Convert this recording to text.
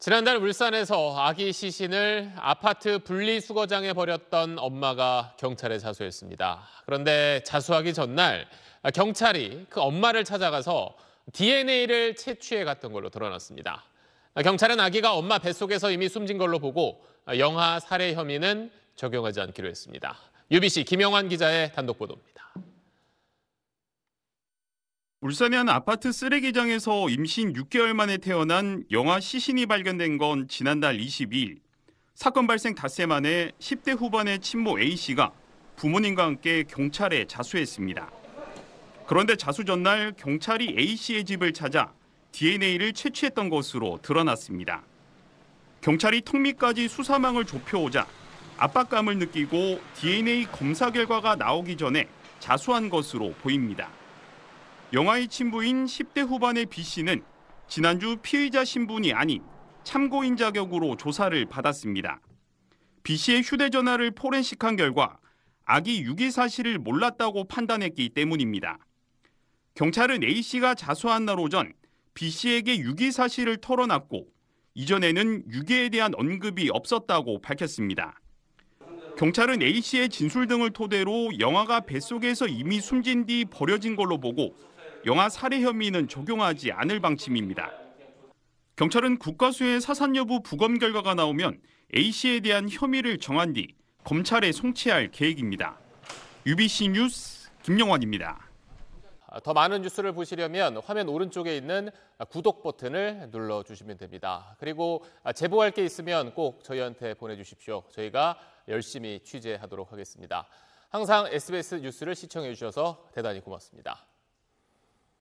지난달 울산에서 아기 시신을 아파트 분리수거장에 버렸던 엄마가 경찰에 자수했습니다. 그런데 자수하기 전날 경찰이 그 엄마를 찾아가서 DNA를 채취해 갔던 걸로 드러났습니다. 경찰은 아기가 엄마 뱃속에서 이미 숨진 걸로 보고 영아 살해 혐의는 적용하지 않기로 했습니다. UBC 김영환 기자의 단독 보도입니다. 울산의 한 아파트 쓰레기장에서 임신 6개월 만에 태어난 영아 시신이 발견된 건 지난달 22일. 사건 발생 닷새 만에 10대 후반의 친모 A씨가 부모님과 함께 경찰에 자수했습니다. 그런데 자수 전날 경찰이 A씨의 집을 찾아 DNA를 채취했던 것으로 드러났습니다. 경찰이 턱밑까지 수사망을 좁혀오자 압박감을 느끼고 DNA 검사 결과가 나오기 전에 자수한 것으로 보입니다. 영아의 친부인 10대 후반의 B씨는 지난주 피의자 신분이 아닌 참고인 자격으로 조사를 받았습니다. B씨의 휴대전화를 포렌식한 결과 아기 유기 사실을 몰랐다고 판단했기 때문입니다. 경찰은 A씨가 자수한 날 오전 B씨에게 유기 사실을 털어놨고 이전에는 유기에 대한 언급이 없었다고 밝혔습니다. 경찰은 A씨의 진술 등을 토대로 영아가 뱃속에서 이미 숨진 뒤 버려진 걸로 보고 영화 살해 혐의는 적용하지 않을 방침입니다. 경찰은 국가수의 사산 여부 부검 결과가 나오면 A씨에 대한 혐의를 정한 뒤 검찰에 송치할 계획입니다. UBC 뉴스 김영환입니다. 더 많은 뉴스를 보시려면 화면 오른쪽에 있는 구독 버튼을 눌러주시면 됩니다. 그리고 제보할 게 있으면 꼭 저희한테 보내주십시오. 저희가 열심히 취재하도록 하겠습니다. 항상 SBS 뉴스를 시청해 주셔서 대단히 고맙습니다.